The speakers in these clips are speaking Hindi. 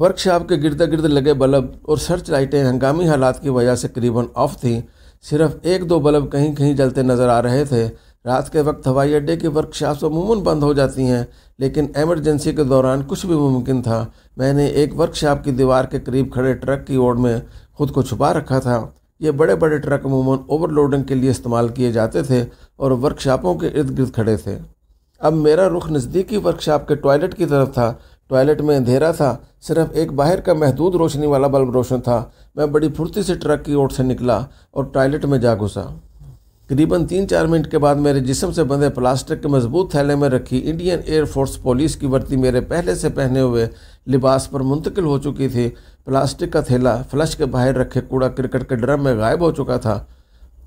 वर्कशॉप के गिर्द गिर्द लगे बल्ब और सर्च लाइटें हंगामी हालात की वजह से करीबन ऑफ थीं सिर्फ एक दो बल्ब कहीं कहीं जलते नजर आ रहे थे रात के वक्त हवाई अड्डे की वर्कशॉप अमूमन तो बंद हो जाती हैं लेकिन एमरजेंसी के दौरान कुछ भी मुमकिन था मैंने एक वर्कशॉप की दीवार के करीब खड़े ट्रक की ओर में खुद को छुपा रखा था ये बड़े बड़े ट्रक अमूमन ओवरलोडिंग के लिए इस्तेमाल किए जाते थे और वर्कशॉपों के इर्द गिर्द खड़े थे अब मेरा रुख नज़दीकी वर्कशॉप के टॉयलेट की तरफ था टॉयलेट में अंधेरा था सिर्फ एक बाहर का महदूद रोशनी वाला बल्ब रोशन था मैं बड़ी फुर्ती से ट्रक की ओर से निकला और टॉयलेट में जा घुसा करीबन तीन चार मिनट के बाद मेरे जिसम से बंधे प्लास्टिक के मजबूत थैले में रखी इंडियन एयरफोर्स पुलिस की वर्दी मेरे पहले से पहने हुए लिबास पर मुंतकिल हो चुकी थी प्लास्टिक का थैला फ्लश के बाहर रखे कूड़ा क्रिकेट के ड्रम में गायब हो चुका था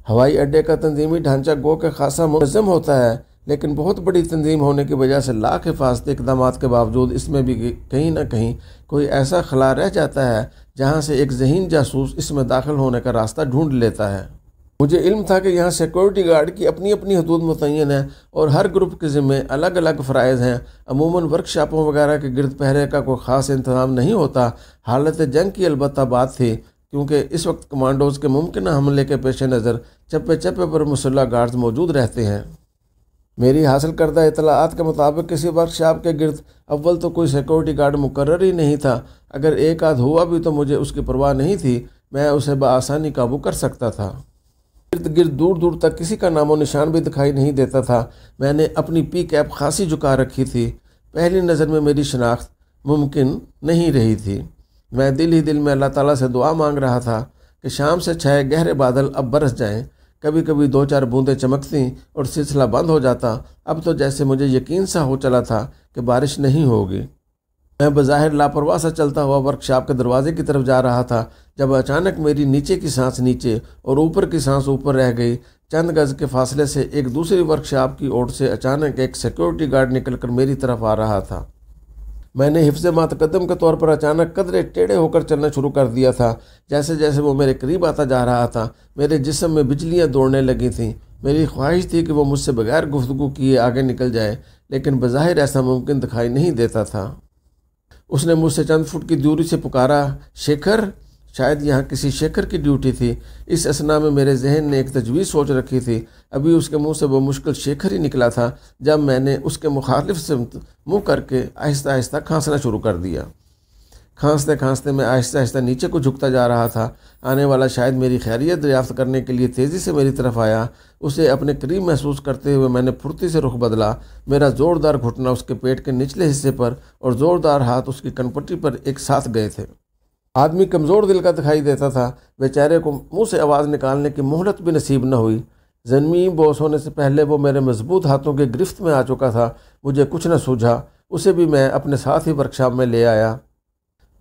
हवाई अड्डे का तंजीमी ढांचा गो के खासा मुनजम होता है लेकिन बहुत बड़ी तंजीम होने की वजह से लाख हिफाजती इकदाम के बावजूद इसमें भी कहीं ना कहीं कोई ऐसा खला रह जाता है जहाँ से एक जहन जासूस इसमें दाखिल होने का रास्ता ढूंढ लेता है मुझे इल्म था कि यहाँ सिक्योरिटी गार्ड की अपनी अपनी हदूद मुतन है और हर ग्रुप के ज़िम्मे अलग अलग फ़रज़ हैं अमूमन वर्कशापों वगैरह के गिरद पहरे का कोई ख़ास इंतजाम नहीं होता हालत जंग की अलबत् बात थी क्योंकि इस वक्त कमांडोज़ के मुमकिन हमले के पेश नज़र चप्पे चप्पे पर मुसल्ह गार्ड्स मौजूद रहते हैं मेरी हासिल करदा इतलात के मुताबिक किसी वर्कशॉप के गिरद अव्वल तो कोई सिक्योरिटी गार्ड मुकर ही नहीं था अगर एक आध हुआ भी तो मुझे उसकी परवाह नहीं थी मैं उसे बआसानी काबू कर सकता था इर्द गिर्द दूर दूर तक किसी का नामो निशान भी दिखाई नहीं देता था मैंने अपनी पी कैप खासी झुका रखी थी पहली नज़र में मेरी शनाख्त मुमकिन नहीं रही थी मैं दिल ही दिल में अल्लाह ताला से दुआ मांग रहा था कि शाम से छाए गहरे बादल अब बरस जाएं कभी कभी दो चार बूंदें चमकती और सिलसिला बंद हो जाता अब तो जैसे मुझे यकीन सा हो चला था कि बारिश नहीं होगी मैं बाहर लापरवाह सा चलता हुआ वर्कशॉप के दरवाजे की तरफ जा रहा था जब अचानक मेरी नीचे की सांस नीचे और ऊपर की सांस ऊपर रह गई चंद गज के फासले से एक दूसरी वर्कशॉप की ओर से अचानक एक सिक्योरिटी गार्ड निकलकर मेरी तरफ आ रहा था मैंने हिफ्ज मात कदम के तौर पर अचानक कदरे टेढ़े होकर चलना शुरू कर दिया था जैसे जैसे वो मेरे करीब आता जा रहा था मेरे जिसम में बिजलियाँ दौड़ने लगी थीं मेरी ख्वाहिश थी कि वो मुझसे बगैर गुफ्तु किए आगे निकल जाए लेकिन बज़ाहिर ऐसा मुमकिन दिखाई नहीं देता था उसने मुझसे चंद फुट की दूरी से पुकारा शेखर शायद यहाँ किसी शेखर की ड्यूटी थी इस असना में मेरे जहन ने एक तजवीज़ सोच रखी थी अभी उसके मुंह से वो मुश्किल शेखर ही निकला था जब मैंने उसके मुखालिफ सिमत मुँह करके आहिस्ता आहिस्ता खांसना शुरू कर दिया खांसते खांसते मैं आहिस्ता आहिस्ता नीचे को झुकता जा रहा था आने वाला शायद मेरी खैरियत दरियाफ्त करने के लिए तेज़ी से मेरी तरफ आया उसे अपने करीब महसूस करते हुए मैंने फुर्ती से रुख बदला मेरा ज़ोरदार घुटना उसके पेट के निचले हिस्से पर और ज़ोरदार हाथ उसकी कनपट्टी पर एक साथ गए थे आदमी कमज़ोर दिल का दिखाई देता था बेचारे को मुंह से आवाज़ निकालने की मोहलत भी नसीब न हुई जमीन बोस होने से पहले वो मेरे मजबूत हाथों के गिरफ्त में आ चुका था मुझे कुछ न सूझा उसे भी मैं अपने साथ ही वर्कशॉप में ले आया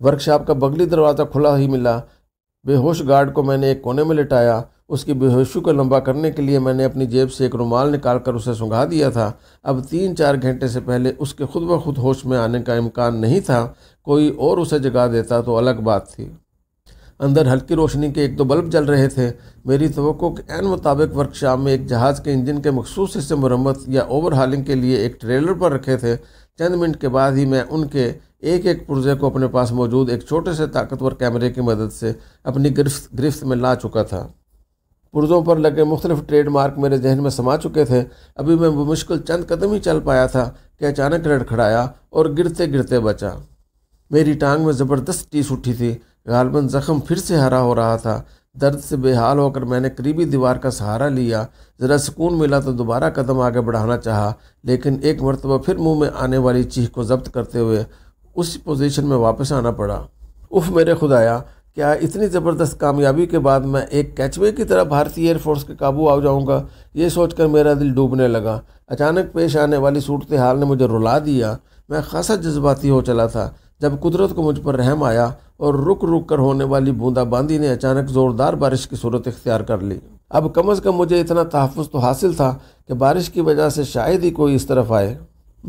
वर्कशॉप का बगली दरवाज़ा खुला ही मिला बेहोश गार्ड को मैंने एक कोने में लिटाया उसकी बेहोशी को लंबा करने के लिए मैंने अपनी जेब से एक रुमाल निकाल कर उसे सुंघा दिया था अब तीन चार घंटे से पहले उसके खुद ब खुद होश में आने का इम्कान नहीं था कोई और उसे जगा देता तो अलग बात थी अंदर हल्की रोशनी के एक दो बल्ब जल रहे थे मेरी तो मुताबिक वर्कशॉप में एक जहाज़ के इंजन के मखसूस हिस्से मरम्मत या ओवर के लिए एक ट्रेलर पर रखे थे चंद मिनट के बाद ही मैं उनके एक एक पुर्जे को अपने पास मौजूद एक छोटे से ताकतवर कैमरे की मदद से अपनी गिरफ्त गिरफ्त में ला चुका था पुर्ज़ों पर लगे मुख्तलिफ ट्रेड मार्क मेरे जहन में समा चुके थे अभी मैं मुश्किल चंद कदम ही चल पाया था कि अचानक लड़खड़ाया और गिरते गिरते बचा मेरी टांग में ज़बरदस्त टीस उठी थी गालबन ज़ख्म फिर से हरा हो रहा था दर्द से बेहाल होकर मैंने करीबी दीवार का सहारा लिया ज़रा सुकून मिला तो दोबारा कदम आगे बढ़ाना चाहा लेकिन एक मरतबा फिर मुंह में आने वाली चीख को जब्त करते हुए उस पोजीशन में वापस आना पड़ा उफ मेरे खुदाया क्या इतनी ज़बरदस्त कामयाबी के बाद मैं एक कैचवे की तरह भारतीय एयरफोर्स के काबू आ जाऊंगा ये सोचकर मेरा दिल डूबने लगा अचानक पेश आने वाली सूरत हाल ने मुझे रुला दिया मैं खासा जज्बाती हो चला था जब कुदरत को मुझ पर रहम आया और रुक रुक कर होने वाली बूंदाबांदी ने अचानक ज़ोरदार बारिश की सूरत इख्तियार कर ली अब कम अज़ कम मुझे इतना तहफ़ तो हासिल था कि बारिश की वजह से शायद ही कोई इस तरफ आए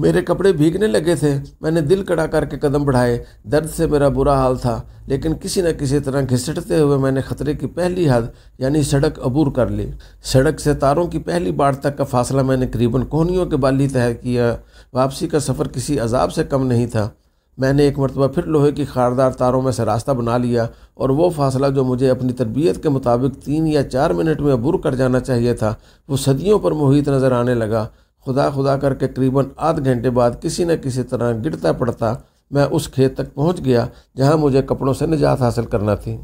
मेरे कपड़े भीगने लगे थे मैंने दिल कड़ा करके कदम बढ़ाए दर्द से मेरा बुरा हाल था लेकिन किसी न किसी तरह घिसटते हुए मैंने खतरे की पहली हद यानी सड़क अबूर कर ली सड़क से तारों की पहली बाढ़ तक का फासला मैंने करीबन कोहनियों के बाली तय किया वापसी का सफ़र किसी अजाब से कम नहीं था मैंने एक मरतबा फिर लोहे की खारदार तारों में से रास्ता बना लिया और वो फासला जो मुझे अपनी तरबियत के मुताबिक तीन या चार मिनट में अबूर कर जाना चाहिए था वो सदियों पर मुहित नज़र आने लगा खुदा खुदा करके करीबन आध घंटे बाद किसी न किसी तरह गिरता पड़ता मैं उस खेत तक पहुंच गया जहां मुझे कपड़ों से निजात हासिल करना थी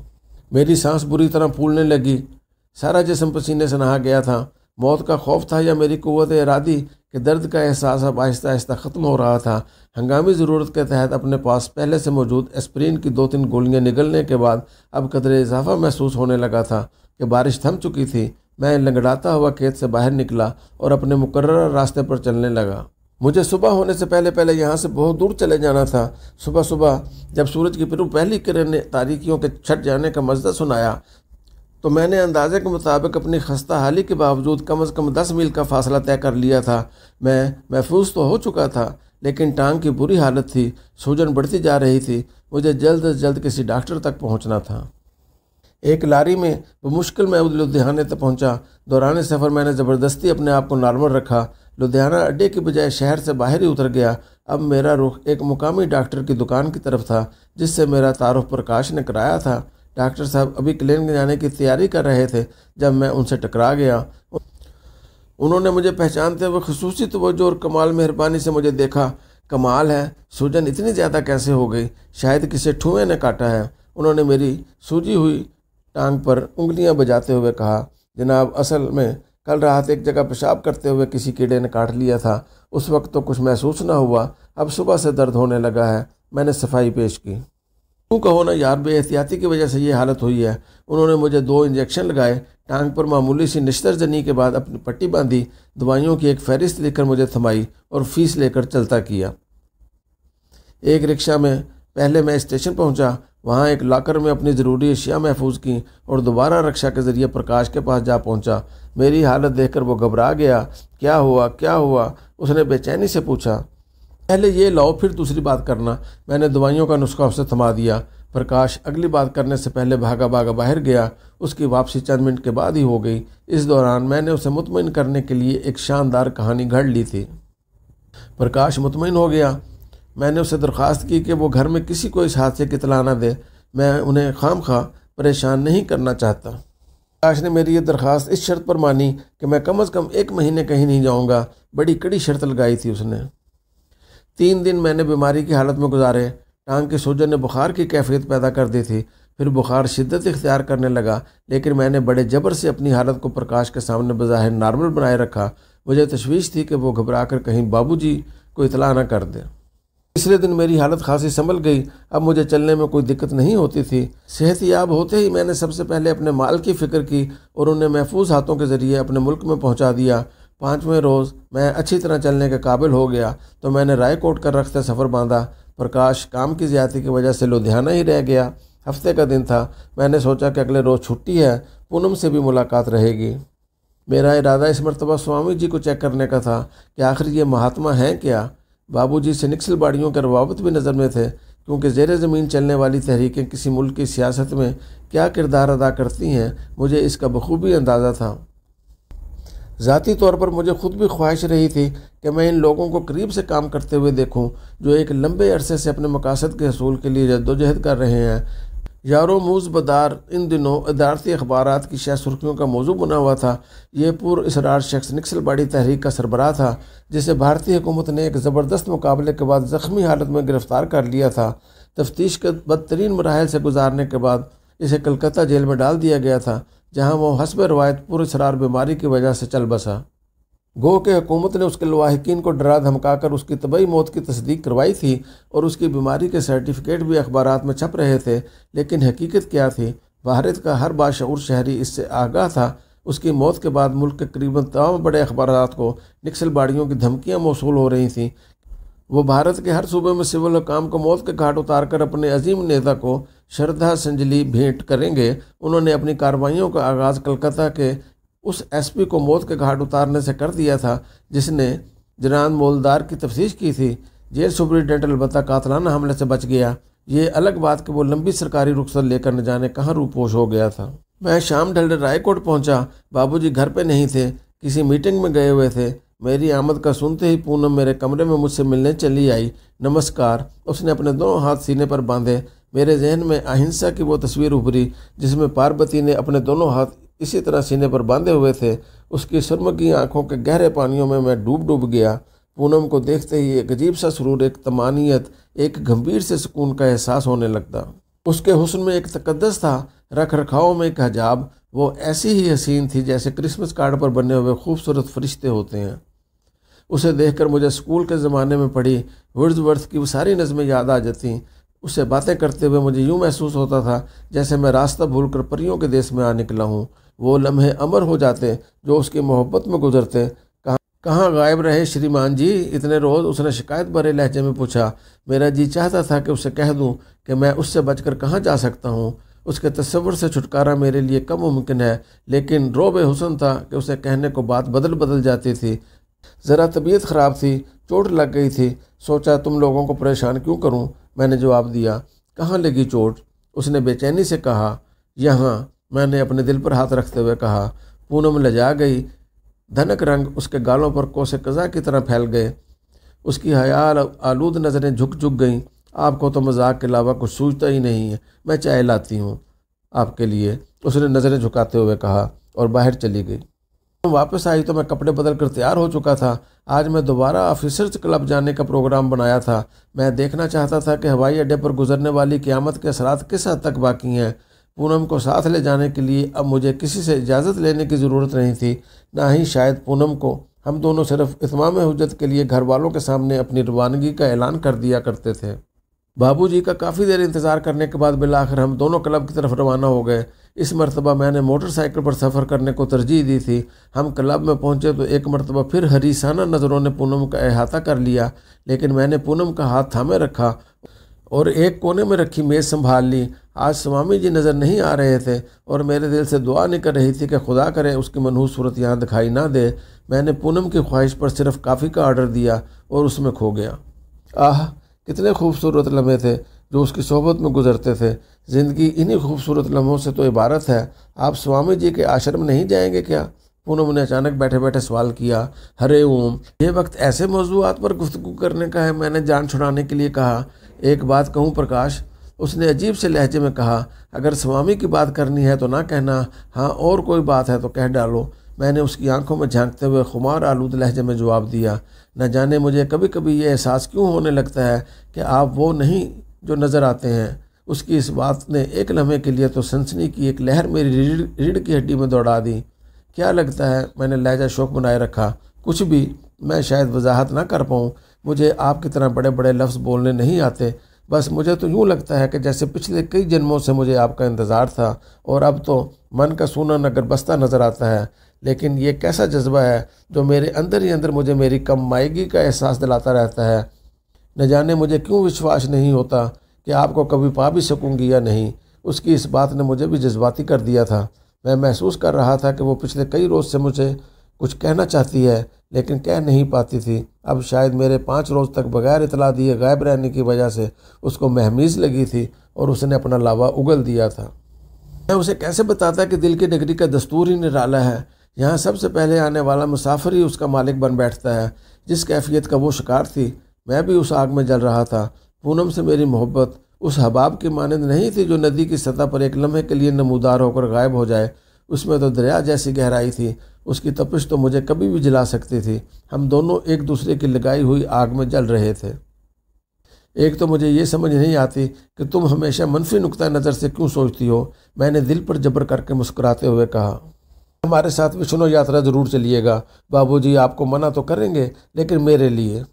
मेरी सांस बुरी तरह फूलने लगी सारा जिसम पसीने से नहा गया था मौत का खौफ था या मेरी कुत इरादी के दर्द का एहसास अब आहिस्ता आहिस्ता ख़त्म हो रहा था हंगामी ज़रूरत के तहत अपने पास पहले से मौजूद एस्प्रीन की दो तीन गोलियां निगलने के बाद अब कदरे इजाफा महसूस होने लगा था कि बारिश थम चुकी थी मैं लंगड़ाता हुआ खेत से बाहर निकला और अपने मुकर्र रास्ते पर चलने लगा मुझे सुबह होने से पहले पहले यहाँ से बहुत दूर चले जाना था सुबह सुबह जब सूरज की पिरू पहली किरण ने तारीखियों के छट जाने का मजदा सुनाया तो मैंने अंदाजे के मुताबिक अपनी खस्ता हाली के बावजूद कम अज़ कम दस मील का फासला तय कर लिया था मैं महफूज तो हो चुका था लेकिन टांग की बुरी हालत थी सूजन बढ़ती जा रही थी मुझे जल्द अज जल्द किसी डॉक्टर तक पहुँचना था एक लारी में वो मुश्किल में लुधियाने तक पहुंचा दौरान सफ़र मैंने ज़बरदस्ती अपने आप को नॉर्मल रखा लुधियाना अड्डे के बजाय शहर से बाहर ही उतर गया अब मेरा रुख एक मुकामी डॉक्टर की दुकान की तरफ था जिससे मेरा तारुफ प्रकाश ने कराया था डॉक्टर साहब अभी क्लिनिक जाने की तैयारी कर रहे थे जब मैं उनसे टकरा गया उन्होंने मुझे पहचानते हुए खसूसी तोज्जो और कमाल मेहरबानी से मुझे देखा कमाल है सूजन इतनी ज़्यादा कैसे हो गई शायद किसी ठुएँ ने काटा है उन्होंने मेरी सूजी हुई टांग पर उंगलियां बजाते हुए कहा जनाब असल में कल रात एक जगह पेशाब करते हुए किसी कीड़े ने काट लिया था उस वक्त तो कुछ महसूस ना हुआ अब सुबह से दर्द होने लगा है मैंने सफाई पेश की तू कहो ना यार बेहतियाती की वजह से ये हालत हुई है उन्होंने मुझे दो इंजेक्शन लगाए टांग पर मामूली सी निश्तर जनी के बाद अपनी पट्टी बांधी दवाइयों की एक फहरिस्त लेकर मुझे थमाई और फीस लेकर चलता किया एक रिक्शा में पहले मैं स्टेशन पहुंचा वहाँ एक लाकर में अपनी ज़रूरी अशिया महफूज की और दोबारा रक्षा के ज़रिए प्रकाश के पास जा पहुँचा मेरी हालत देखकर वो घबरा गया क्या हुआ क्या हुआ उसने बेचैनी से पूछा पहले ये लाओ फिर दूसरी बात करना मैंने दवाइयों का नुस्खा उसे थमा दिया प्रकाश अगली बात करने से पहले भागा भागा बाहर गया उसकी वापसी चंद मिनट के बाद ही हो गई इस दौरान मैंने उसे मुतमिन करने के लिए एक शानदार कहानी घड़ ली थी प्रकाश मुतमिन हो गया मैंने उससे दरख्वास्त की कि वो घर में किसी को इस हादसे की तला ना दे मैं उन्हें खाम खा परेशान नहीं करना चाहता काश ने मेरी ये दरख्वास्त इस शर्त पर मानी कि मैं कम अज़ कम एक महीने कहीं नहीं जाऊँगा बड़ी कड़ी शर्त लगाई थी उसने तीन दिन मैंने बीमारी की हालत में गुजारे टांग के सोजन ने बुखार की कैफियत पैदा कर दी थी फिर बुखार शिद्दत इख्तियार करने लगा लेकिन मैंने बड़े जबर से अपनी हालत को प्रकाश के सामने बज़ाहिर नॉर्मल बनाए रखा मुझे तशवीश थी कि वो घबरा कर कहीं बाबूजी को इतला ना कर दें पिछले दिन मेरी हालत खासी संभल गई अब मुझे चलने में कोई दिक्कत नहीं होती थी सेहत याब होते ही मैंने सबसे पहले अपने माल की फ़िक्र की और उन्हें महफूज हाथों के ज़रिए अपने मुल्क में पहुंचा दिया पाँचवें रोज़ मैं अच्छी तरह चलने के काबिल हो गया तो मैंने राय कोट कर रखते सफ़र बांधा प्रकाश काम की ज़्यादा की वजह से लुधियाना ही रह गया हफ्ते का दिन था मैंने सोचा कि अगले रोज़ छुट्टी है पूनम से भी मुलाकात रहेगी मेरा इरादा इस मरतबा स्वामी जी को चेक करने का था कि आखिर ये महात्मा हैं क्या बाबूजी से नक्सल बाड़ियों के रवाबत भी नज़र में थे क्योंकि जेर ज़मीन चलने वाली तहरीकें किसी मुल्क की सियासत में क्या किरदार अदा करती हैं मुझे इसका बखूबी अंदाज़ा था ज़ाती तौर पर मुझे ख़ुद भी ख्वाहिश रही थी कि मैं इन लोगों को करीब से काम करते हुए देखूं जो एक लंबे अरसे से अपने मकासद के हसूल के लिए जद्दोजहद कर रहे हैं यारो मूज बदार इन दिनों इदारती अखबार की शाह सुर्खियों का मौजू बना हुआ था यह पुर इसरार शख्स नक्सल बाड़ी तहरीक का सरबराह था जिसे भारतीय हुकूमत ने एक ज़बरदस्त मुकाबले के बाद ज़ख्मी हालत में गिरफ़्तार कर लिया था तफ्तीश के बदतरीन मराहल से गुजारने के बाद इसे कलकत्ता जेल में डाल दिया गया था जहाँ वो हसब रवायत पुर इसरार बीमारी की वजह से चल बसा गो के हुकूमत ने उसके लवाहकिन को डरा धमकाकर उसकी तबई मौत की तस्दीक करवाई थी और उसकी बीमारी के सर्टिफिकेट भी अखबार में छप रहे थे लेकिन हकीकत क्या थी भारत का हर बाशूर शहरी इससे आगाह था उसकी मौत के बाद मुल्क के करीबन तमाम बड़े अखबार को बाड़ियों की धमकियाँ मौसू हो रही थीं वो भारत के हर सूबे में सिविल हकाम को मौत के घाट उतार कर अपने अजीम नेता को श्रद्धा संजली भेंट करेंगे उन्होंने अपनी कार्रवाइयों का आगाज़ कलकत्ता के उस एसपी को मौत के घाट उतारने से कर दिया था जिसने जनान मोलदार की तफ्तीश की थी जेल सुप्रिंटेंडेंट अलबत्ता कातलाना हमले से बच गया ये अलग बात कि वो लंबी सरकारी रुखसत लेकर न जाने कहाँ रूपोश हो गया था मैं शाम ढलडे रायकोट पहुंचा बाबूजी घर पे नहीं थे किसी मीटिंग में गए हुए थे मेरी आमद का सुनते ही पूनम मेरे कमरे में मुझसे मिलने चली आई नमस्कार उसने अपने दोनों हाथ सीने पर बांधे मेरे जहन में अहिंसा की वो तस्वीर उभरी जिसमें पार्वती ने अपने दोनों हाथ इसी तरह सीने पर बांधे हुए थे उसकी शर्मगी आंखों के गहरे पानियों में मैं डूब डूब गया पूनम को देखते ही एक अजीब सा सुरूर एक तमानियत एक गंभीर से सुकून का एहसास होने लगता उसके हुस्न में एक तकदस था रख रखाव में एक हजाब वो ऐसी ही हसीन थी जैसे क्रिसमस कार्ड पर बने हुए खूबसूरत फरिश्ते होते हैं उसे देखकर मुझे स्कूल के ज़माने में पढ़ी वर्ज वर्थ की वो सारी नज़में याद आ जाती उससे बातें करते हुए मुझे यूँ महसूस होता था जैसे मैं रास्ता भूलकर परियों के देश में आ निकला हूँ वो लम्हे अमर हो जाते जो उसकी मोहब्बत में गुजरते कहाँ कहाँ गायब रहे श्रीमान जी इतने रोज़ उसने शिकायत भरे लहजे में पूछा मेरा जी चाहता था कि उसे कह दूँ कि मैं उससे बचकर कहाँ जा सकता हूँ उसके तस्वर से छुटकारा मेरे लिए कम मुमकिन है लेकिन रोब हुसन था कि उसे कहने को बात बदल बदल जाती थी ज़रा तबीयत ख़राब थी चोट लग गई थी सोचा तुम लोगों को परेशान क्यों करूं मैंने जवाब दिया कहाँ लगी चोट उसने बेचैनी से कहा यहाँ मैंने अपने दिल पर हाथ रखते हुए कहा पूनम ले जा गई धनक रंग उसके गालों पर कोसे कज़ा की तरह फैल गए उसकी हयाल आलूद नज़रें झुक झुक गईं आपको तो मजाक के अलावा कुछ सूझता ही नहीं है मैं चाय लाती हूँ आपके लिए उसने नज़रें झुकाते हुए कहा और बाहर चली गई वापस आई तो मैं कपड़े बदल कर तैयार हो चुका था आज मैं दोबारा ऑफिसर्स क्लब जाने का प्रोग्राम बनाया था मैं देखना चाहता था कि हवाई अड्डे पर गुजरने वाली क़्यामत के असरात किस हद तक बाकी हैं पूनम को साथ ले जाने के लिए अब मुझे किसी से इजाज़त लेने की ज़रूरत नहीं थी ना ही शायद पूनम को हम दोनों सिर्फ इतमाम हजरत के लिए घर वालों के सामने अपनी रवानगी का ऐलान कर दिया करते थे जी का काफ़ी देर इंतज़ार करने के बाद बिलाखिर हम दोनों क्लब की तरफ रवाना हो गए इस मरतबा मैंने मोटरसाइकिल पर सफ़र करने को तरजीह दी थी हम क्लब में पहुंचे तो एक मरतबा फिर हरीसाना नज़रों ने पूनम का अहाता कर लिया लेकिन मैंने पूनम का हाथ थामे रखा और एक कोने में रखी मेज़ संभाल ली आज स्वामी जी नज़र नहीं आ रहे थे और मेरे दिल से दुआ निकल रही थी कि खुदा करे उसकी मनहूस सूरत यहाँ दिखाई ना दे मैंने पूनम की ख्वाहिश पर सिर्फ काफ़ी का आर्डर दिया और उसमें खो गया आह कितने खूबसूरत लम्हे थे जो उसकी सोहबत में गुजरते थे ज़िंदगी इन्हीं खूबसूरत लम्हों से तो इबारत है आप स्वामी जी के आश्रम नहीं जाएंगे क्या पूनम ने अचानक बैठे बैठे सवाल किया हरे ओम ये वक्त ऐसे मौजूद पर गुफ्तु करने का है मैंने जान छुड़ाने के लिए कहा एक बात कहूँ प्रकाश उसने अजीब से लहजे में कहा अगर स्वामी की बात करनी है तो ना कहना हाँ और कोई बात है तो कह डालो मैंने उसकी आंखों में झांकते हुए खुमार आलूद लहजे में जवाब दिया न जाने मुझे कभी कभी ये एहसास क्यों होने लगता है कि आप वो नहीं जो नज़र आते हैं उसकी इस बात ने एक लम्हे के लिए तो सनसनी की एक लहर मेरी रीढ़ की हड्डी में दौड़ा दी क्या लगता है मैंने लहजा शौक बनाए रखा कुछ भी मैं शायद वजाहत ना कर पाऊँ मुझे आपकी तरह बड़े बड़े लफ्ज़ बोलने नहीं आते बस मुझे तो यूँ लगता है कि जैसे पिछले कई जन्मों से मुझे आपका इंतज़ार था और अब तो मन का सोना नगर बस्ता नज़र आता है लेकिन ये कैसा जज्बा है जो मेरे अंदर ही अंदर मुझे मेरी कम मायगी का एहसास दिलाता रहता है न जाने मुझे क्यों विश्वास नहीं होता कि आपको कभी पा भी सकूँगी या नहीं उसकी इस बात ने मुझे भी जज्बाती कर दिया था मैं महसूस कर रहा था कि वो पिछले कई रोज़ से मुझे कुछ कहना चाहती है लेकिन कह नहीं पाती थी अब शायद मेरे पाँच रोज़ तक बगैर इतला दिए गायब रहने की वजह से उसको महमीज़ लगी थी और उसने अपना लावा उगल दिया था मैं उसे कैसे बताता कि दिल की नगरी का दस्तूर ही निराला है यहाँ सबसे पहले आने वाला मुसाफिर ही उसका मालिक बन बैठता है जिस कैफियत का वो शिकार थी मैं भी उस आग में जल रहा था पूनम से मेरी मोहब्बत उस हबाब की मानंद नहीं थी जो नदी की सतह पर एक लम्हे के लिए नमूदार होकर गायब हो जाए उसमें तो दरिया जैसी गहराई थी उसकी तपिश तो मुझे कभी भी जला सकती थी हम दोनों एक दूसरे की लगाई हुई आग में जल रहे थे एक तो मुझे ये समझ नहीं आती कि तुम हमेशा मनफी नुकता नज़र से क्यों सोचती हो मैंने दिल पर जबर करके मुस्कुराते हुए कहा हमारे साथ विष्णु यात्रा ज़रूर चलिएगा बाबूजी आपको मना तो करेंगे लेकिन मेरे लिए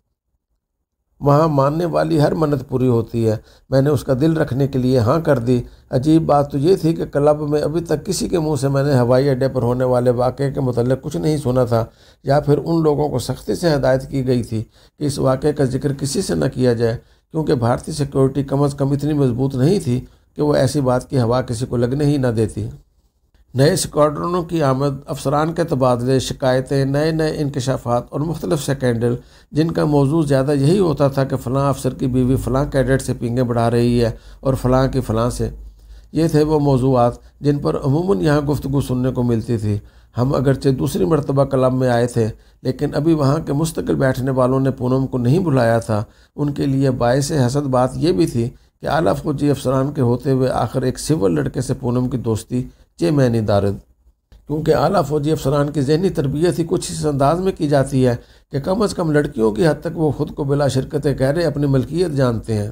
वहाँ मानने वाली हर मन्नत पूरी होती है मैंने उसका दिल रखने के लिए हाँ कर दी अजीब बात तो ये थी कि क्लब में अभी तक किसी के मुंह से मैंने हवाई अड्डे पर होने वाले वाक़े के मतलब कुछ नहीं सुना था या फिर उन लोगों को सख्ती से हदायत की गई थी कि इस वाक़े का जिक्र किसी से न किया जाए क्योंकि भारतीय सिक्योरिटी कम अज़ कम इतनी मजबूत नहीं थी कि वो ऐसी बात की हवा किसी को लगने ही ना देती नए स्क्वाड्रनों की आमद अफसरान के तबादले शिकायतें नए नए इंकशाफात और मुख्तलिफ सेकेंडल जिनका मौजू ज़्यादा यही होता था कि फ़लाँ अफसर की बीवी फ़लाँ कैडेट से पींगे बढ़ा रही है और फ़लाँ की फ़लाँ से ये थे वो मौजूद जिन पर अमूमन यहाँ गुफ्तु सुनने को मिलती थी हम अगरचे दूसरी मरतबा कलम में आए थे लेकिन अभी वहाँ के मुस्तकिल बैठने वालों ने पूनम को नहीं बुलाया था उनके लिए बायस हसद बात यह भी थी कि आला फौजी अफसरान के होते हुए आखिर एक सिविल लड़के से पूनम की दोस्ती जे मैनी दारद क्योंकि आला फौजी अफसरान की जहनी तरबियत ही कुछ इस अंदाज में की जाती है कि कम अज़ कम लड़कियों की हद तक वो ख़ुद को बिला शिरकत रहे अपनी मलकियत जानते हैं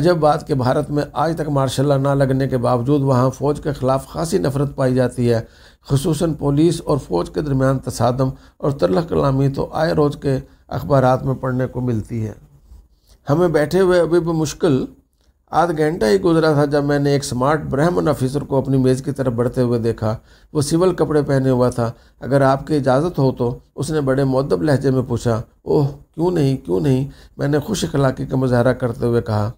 अजब बात कि भारत में आज तक मार्शल ना लगने के बावजूद वहाँ फ़ौज के ख़िलाफ़ खासी नफरत पाई जाती है खसूस पुलिस और फ़ौज के दरमियान तसादम और तरल कलामी तो आए रोज़ के अखबार में पढ़ने को मिलती है हमें बैठे हुए अभी भी मुश्किल आध घंटा ही गुजरा था जब मैंने एक स्मार्ट ब्राह्मण ऑफिसर को अपनी मेज़ की तरफ बढ़ते हुए देखा वो सिविल कपड़े पहने हुआ था अगर आपकी इजाज़त हो तो उसने बड़े मदब लहजे में पूछा ओह क्यों नहीं क्यों नहीं मैंने खुश इखलाके का मुजाहरा करते हुए कहा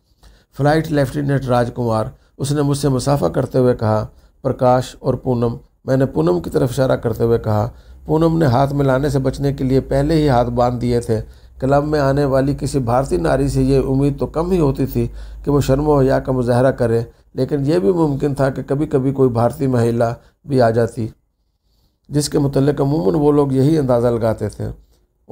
फ़्लाइट लेफ्टिनेंट राजकुमार उसने मुझसे मुसाफा करते हुए कहा प्रकाश और पूनम मैंने पूनम की तरफ इशारा करते हुए कहा पूनम ने हाथ मिलाने से बचने के लिए पहले ही हाथ बांध दिए थे क्लब में आने वाली किसी भारतीय नारी से ये उम्मीद तो कम ही होती थी कि वो शर्म या का मुजाहरा करे लेकिन यह भी मुमकिन था कि कभी कभी कोई भारतीय महिला भी आ जाती जिसके मतलब अमूमन वो लोग यही अंदाज़ा लगाते थे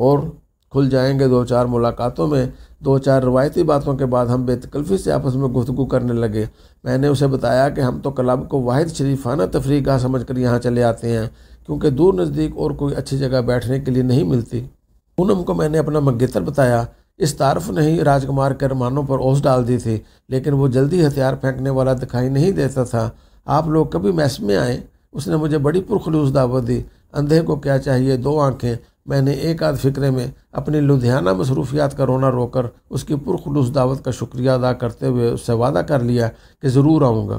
और खुल जाएंगे दो चार मुलाकातों में दो चार रवायती बातों के बाद हम बेतकल्फ़ी से आपस में गुफ्तु करने लगे मैंने उसे बताया कि हम तो क्लब को वाहिद शरीफाना तफरी का समझ कर यहाँ चले आते हैं क्योंकि दूर नज़दीक और कोई अच्छी जगह बैठने के लिए नहीं मिलती पूनम को मैंने अपना मंगेतर बताया इस तारफ ने ही राजकुमार के अरमानों पर ओस डाल दी थी लेकिन वो जल्दी हथियार फेंकने वाला दिखाई नहीं देता था आप लोग कभी मैस में आए उसने मुझे बड़ी पुरखलूस दावत दी अंधे को क्या चाहिए दो आंखें मैंने एक आध फिक्रे में अपनी लुधियाना मसरूफियात का रोना रोकर उसकी पुरखलूस दावत का शुक्रिया अदा करते हुए उससे वादा कर लिया कि ज़रूर आऊँगा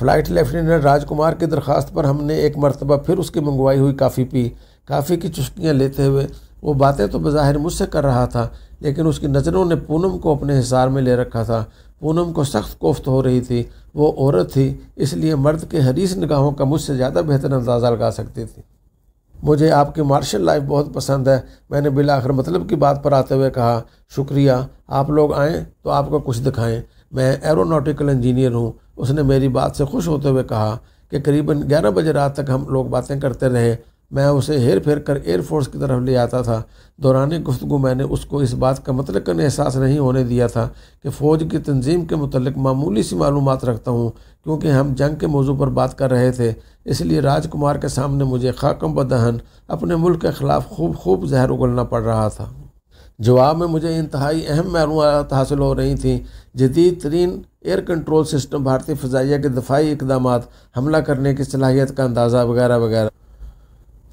फ़्लाइट लेफ्टिनेंट राजकुमार की दरख्वास्त पर हमने एक मरतबा फिर उसकी मंगवाई हुई काफ़ी पी काफ़ी की चुस्कियाँ लेते हुए वो बातें तो बज़ाहिर मुझसे कर रहा था लेकिन उसकी नज़रों ने पूनम को अपने हिसार में ले रखा था पूनम को सख्त कोफ्त हो रही थी वो औरत थी इसलिए मर्द के हरीस निगाहों का मुझसे ज़्यादा बेहतर अंदाज़ा लगा सकती थी मुझे आपकी मार्शल लाइफ बहुत पसंद है मैंने बिलाखर मतलब की बात पर आते हुए कहा शुक्रिया आप लोग आएँ तो आपको कुछ दिखाएँ मैं एरोनाटिकल इंजीनियर हूँ उसने मेरी बात से खुश होते हुए कहा कि करीबन ग्यारह बजे रात तक हम लोग बातें करते रहे मैं उसे हेर फेर कर एयरफोर्स की तरफ ले आता था दौरान गुफ्तु मैंने उसको इस बात का मतलब मतलकन एहसास नहीं होने दिया था कि फ़ौज की तंजीम के मतलब मामूली सी मालूम रखता हूँ क्योंकि हम जंग के मौजू पर बात कर रहे थे इसलिए राजकुमार के सामने मुझे खाकम बदहन अपने मुल्क के ख़िलाफ़ खूब खूब जहर उगलना पड़ रहा था जवाब में मुझे इंतहाई अहम मालूमत हासिल हो रही थी जदीद तरीन एयर कंट्रोल सिस्टम भारतीय फ़जाइया के दफाई इकदाम हमला करने की सलाहियत का अंदाज़ा वगैरह वगैरह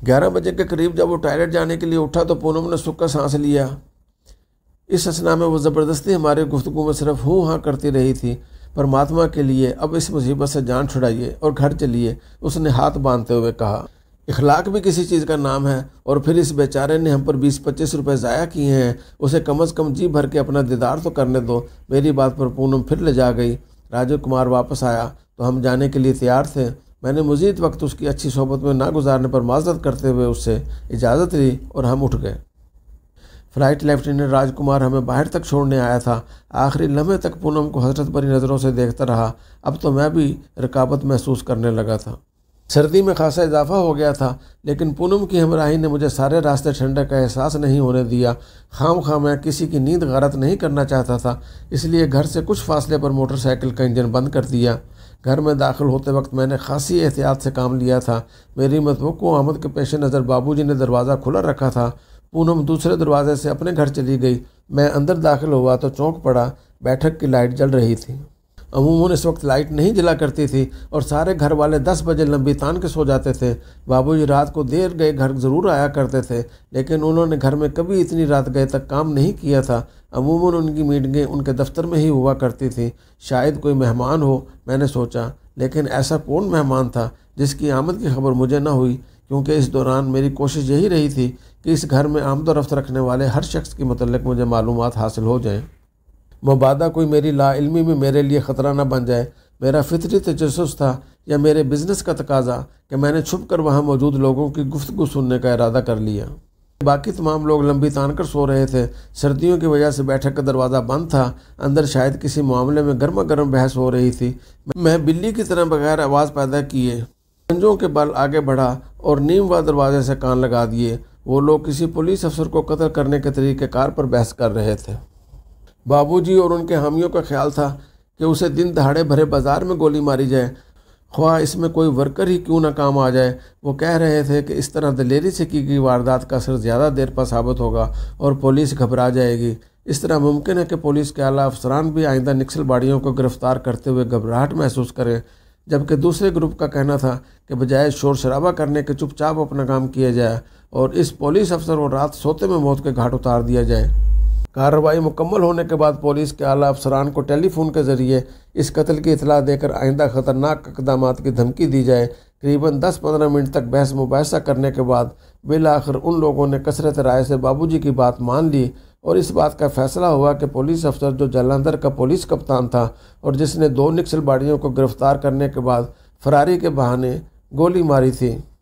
ग्यारह बजे के करीब जब वो टॉयलेट जाने के लिए उठा तो पूनम ने का सांस लिया इस असना में वो ज़बरदस्ती हमारे गुफ्तु में सिर्फ हूँ हाँ करती रही थी परमात्मा के लिए अब इस मुसीबत से जान छुड़ाइए और घर चलिए उसने हाथ बांधते हुए कहा इखलाक भी किसी चीज़ का नाम है और फिर इस बेचारे ने हम पर बीस पच्चीस रुपए ज़ाया किए हैं उसे कम अज़ कम जी भर के अपना दीदार तो करने दो मेरी बात पर पूनम फिर ले जा गई राजू कुमार वापस आया तो हम जाने के लिए तैयार थे मैंने मज़ीद वक्त उसकी अच्छी सोहबत में ना गुजारने पर माजरत करते हुए उससे इजाज़त ली और हम उठ गए फ़्लाइट लेफ्टिनेंट राजकुमार हमें बाहर तक छोड़ने आया था आखिरी लम्हे तक पूनम को हजरत भरी नज़रों से देखता रहा अब तो मैं भी रकावत महसूस करने लगा था सर्दी में खासा इजाफा हो गया था लेकिन पूनम की हमराही ने मुझे सारे रास्ते ठंडक का एहसास नहीं होने दिया खाम खां मैं किसी की नींद गारत नहीं करना चाहता था इसलिए घर से कुछ फासले पर मोटरसाइकिल का इंजन बंद कर दिया घर में दाखिल होते वक्त मैंने खासी एहतियात से काम लिया था मेरी मतवक़ आमद के पेश नज़र बाबू ने दरवाज़ा खुला रखा था पूनम दूसरे दरवाज़े से अपने घर चली गई मैं अंदर दाखिल हुआ तो चौंक पड़ा बैठक की लाइट जल रही थी अमूमन इस वक्त लाइट नहीं जला करती थी और सारे घर वाले दस बजे लंबी तान के सो जाते थे बाबूजी रात को देर गए घर ज़रूर आया करते थे लेकिन उन्होंने घर में कभी इतनी रात गए तक काम नहीं किया था अमूमन उनकी मीटिंगें उनके दफ्तर में ही हुआ करती थी शायद कोई मेहमान हो मैंने सोचा लेकिन ऐसा कौन मेहमान था जिसकी आमद की खबर मुझे न हुई क्योंकि इस दौरान मेरी कोशिश यही रही थी कि इस घर में आमदोरफ्त रखने वाले हर शख्स के मतलब मुझे मालूम हासिल हो जाएँ मुबादा कोई मेरी लाइलमी में मेरे लिए ख़तरा ना बन जाए मेरा फितरी तजस्स था या मेरे बिज़नेस का तकाजा कि मैंने छुप कर वहाँ मौजूद लोगों की गुफ्तु सुनने का इरादा कर लिया बाकी तमाम लोग लंबी तान कर सो रहे थे सर्दियों की वजह से बैठक का दरवाज़ा बंद था अंदर शायद किसी मामले में गर्मा गर्म बहस हो रही थी मैं बिल्ली की तरह बगैर आवाज़ पैदा किए पंजों के बल आगे बढ़ा और नीम व दरवाजे से कान लगा दिए वो लोग किसी पुलिस अफसर को कत्ल करने के तरीक़ार पर बहस कर रहे थे बाबूजी और उनके हामियों का ख्याल था कि उसे दिन दहाड़े भरे बाजार में गोली मारी जाए ख्वा इसमें कोई वर्कर ही क्यों ना काम आ जाए वो कह रहे थे कि इस तरह दलेरी से की गई वारदात का असर ज़्यादा देर पर साबित होगा और पुलिस घबरा जाएगी इस तरह मुमकिन है कि पुलिस के आला अफसरान भी आइंदा नक्सलबाड़ियों को गिरफ्तार करते हुए घबराहट महसूस करें जबकि दूसरे ग्रुप का कहना था कि बजाय शोर शराबा करने के चुपचाप अपना काम किया जाए और इस पुलिस अफसर को रात सोते में मौत के घाट उतार दिया जाए कार्रवाई मुकम्मल होने के बाद पुलिस के आला अफसरान को टेलीफोन के ज़रिए इस कत्ल की इतला देकर आइंदा ख़तरनाक इकदाम की धमकी दी जाए करीबन 10-15 मिनट तक बहस मुबासा करने के बाद बिल आखिर उन लोगों ने कसरत राय से बाबूजी की बात मान ली और इस बात का फैसला हुआ कि पुलिस अफसर जो जलंधर का पुलिस कप्तान था और जिसने दो नक्सलबाड़ियों को गिरफ्तार करने के बाद फरारी के बहाने गोली मारी थी